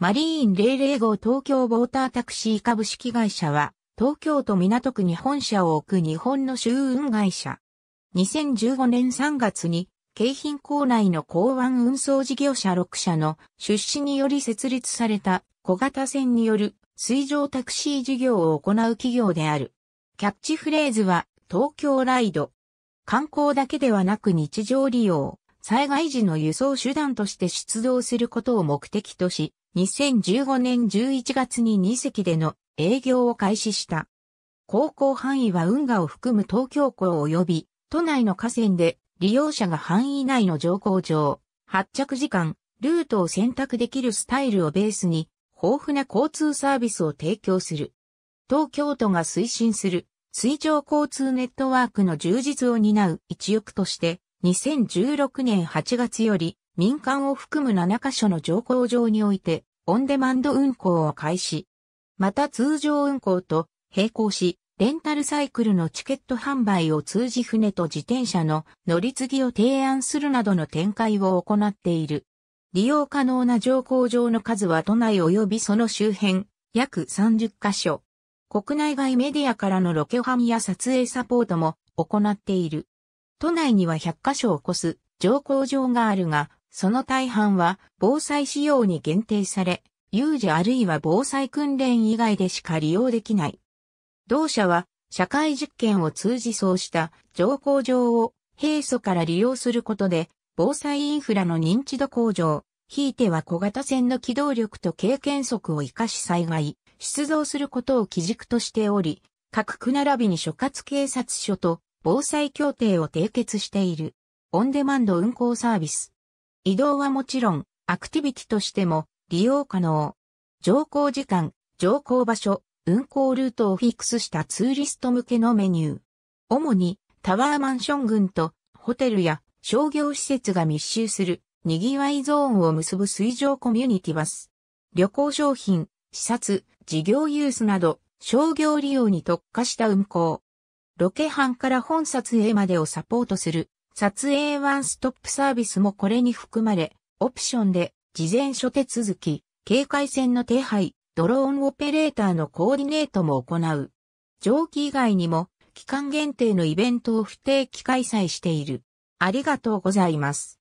マリーン0 0号東京ウォータータクシー株式会社は、東京都港区に本社を置く日本の周運会社。2015年3月に、京浜港内の港湾運送事業者6社の出資により設立された小型船による水上タクシー事業を行う企業である。キャッチフレーズは、東京ライド。観光だけではなく日常利用、災害時の輸送手段として出動することを目的とし、2015年11月に2席での営業を開始した。航行範囲は運河を含む東京港及び都内の河川で利用者が範囲内の乗降場、発着時間、ルートを選択できるスタイルをベースに豊富な交通サービスを提供する。東京都が推進する水上交通ネットワークの充実を担う一翼として2016年8月より民間を含む7カ所の乗降場において、オンデマンド運行を開始。また通常運行と並行し、レンタルサイクルのチケット販売を通じ船と自転車の乗り継ぎを提案するなどの展開を行っている。利用可能な乗降場の数は都内及びその周辺、約30カ所。国内外メディアからのロケハンや撮影サポートも行っている。都内には100カ所を超す乗降場があるが、その大半は防災仕様に限定され、有事あるいは防災訓練以外でしか利用できない。同社は社会実験を通じそうした乗降場を平素から利用することで防災インフラの認知度向上、ひいては小型船の機動力と経験則を活かし災害、出動することを基軸としており、各区並びに所轄警察署と防災協定を締結している。オンデマンド運行サービス。移動はもちろん、アクティビティとしても利用可能。乗降時間、乗降場所、運行ルートをフィックスしたツーリスト向けのメニュー。主にタワーマンション群とホテルや商業施設が密集する賑わいゾーンを結ぶ水上コミュニティバス。旅行商品、視察、事業ユースなど商業利用に特化した運行。ロケ班から本撮影までをサポートする撮影ワンストップサービスもこれに含まれ、オプションで事前諸手続き、警戒線の手配、ドローンオペレーターのコーディネートも行う。上記以外にも期間限定のイベントを不定期開催している。ありがとうございます。